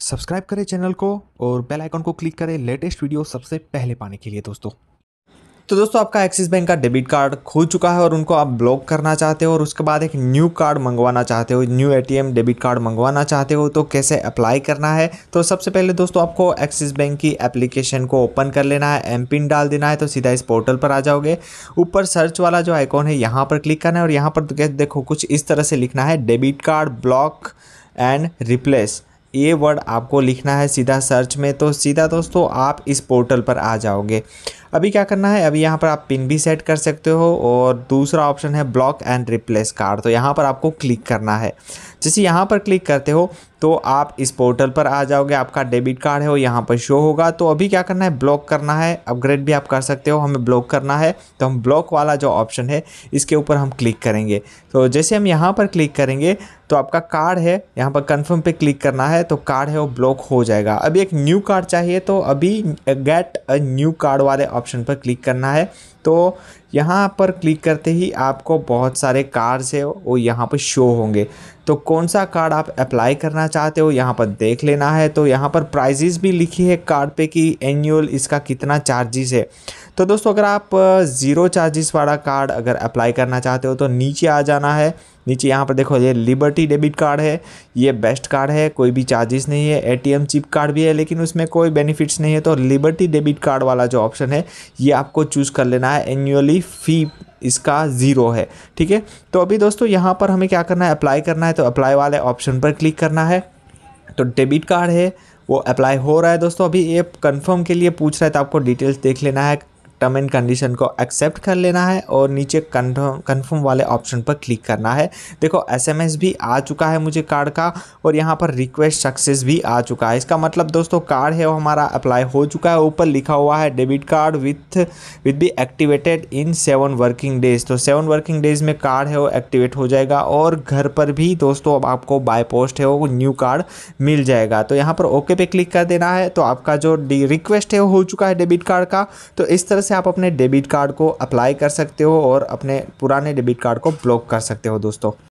subscribe करें channel को और बेल आइकन को क्लिक करें लेटेस्ट वीडियो सबसे पहले पाने के लिए दोस्तों तो दोस्तों आपका एक्सिस बैंक का डेबिट कार्ड खो चुका है और उनको आप ब्लॉक करना चाहते हो और उसके बाद एक न्यू कार्ड मंगवाना चाहते हो न्यू एटीएम डेबिट कार्ड मंगवाना चाहते हो तो कैसे अप्लाई करना है तो सबसे पहले दोस्तों आपको एक्सिस बैंक की एप्लीकेशन को ओपन कर लेना है एम पिन डाल देना है तो सीधा इस पोर्टल पर आ जाओगे ऊपर सर्च वाला जो आइकॉन है यहाँ पर क्लिक करना है और यहाँ पर तो देखो कुछ इस तरह से लिखना है debit card block and replace ये वर्ड आपको लिखना है सीधा सर्च में तो सीधा दोस्तों आप इस पोर्टल पर आ जाओगे अभी क्या करना है अभी यहाँ पर आप पिन भी सेट कर सकते हो और दूसरा ऑप्शन है ब्लॉक एंड रिप्लेस कार्ड तो यहाँ पर आपको क्लिक करना है जैसे यहाँ पर क्लिक करते हो तो आप इस पोर्टल पर आ जाओगे आपका डेबिट कार्ड है वो यहाँ पर शो होगा तो अभी क्या करना है ब्लॉक करना है अपग्रेड भी आप कर सकते हो हमें ब्लॉक करना है तो हम ब्लॉक वाला जो ऑप्शन है इसके ऊपर हम क्लिक करेंगे तो जैसे हम यहाँ पर क्लिक करेंगे तो आपका कार्ड है यहाँ पर कंफर्म पे क्लिक करना है तो कार्ड है वो ब्लॉक हो जाएगा अभी एक न्यू कार्ड चाहिए तो अभी गेट अ न्यू कार्ड वाले ऑप्शन पर क्लिक करना है तो यहाँ पर क्लिक करते ही आपको बहुत सारे कार्ड्स है वो यहाँ पर शो होंगे तो कौन सा कार्ड आप अप्लाई करना चाहते हो यहाँ पर देख लेना है तो यहाँ पर प्राइजेस भी लिखी है कार्ड पे कि एनुअल इसका कितना चार्जेस है तो दोस्तों अगर आप ज़ीरो चार्जेस वाला कार्ड अगर अप्लाई करना चाहते हो तो नीचे आ जाना है नीचे यहाँ पर देखो ये लिबर्टी डेबिट कार्ड है ये बेस्ट कार्ड है कोई भी चार्जेस नहीं है एटीएम चिप कार्ड भी है लेकिन उसमें कोई बेनिफिट्स नहीं है तो लिबर्टी डेबिट कार्ड वाला जो ऑप्शन है ये आपको चूज़ कर लेना है एनुअली हमारी फ़ी इसका ज़ीरो है ठीक है तो अभी दोस्तों यहाँ पर हमें क्या करना है अप्लाई करना है तो अप्लाई वाले ऑप्शन पर क्लिक करना है तो डेबिट कार्ड है वो अप्लाई हो रहा है दोस्तों अभी ये कंफर्म के लिए पूछ रहा है तो आपको डिटेल्स देख लेना है टर्म एंड कंडीशन को एक्सेप्ट कर लेना है और नीचे कन्फर्म वाले ऑप्शन पर क्लिक करना है देखो एसएमएस भी आ चुका है मुझे कार्ड का और यहाँ पर रिक्वेस्ट सक्सेस भी आ चुका है इसका मतलब दोस्तों कार्ड है वो हमारा अप्लाई हो चुका है ऊपर लिखा हुआ है debit card with with be activated in seven working days तो सेवन वर्किंग डेज में कार्ड है वो एक्टिवेट हो जाएगा और घर पर भी दोस्तों अब आपको बाय पोस्ट है वो न्यू कार्ड मिल जाएगा तो यहाँ पर ओके पे क्लिक कर देना है तो आपका जो रिक्वेस्ट है वो हो चुका है डेबिट कार्ड का तो इस तरह से आप अपने डेबिट कार्ड को अप्लाई कर सकते हो और अपने पुराने डेबिट कार्ड को ब्लॉक कर सकते हो दोस्तों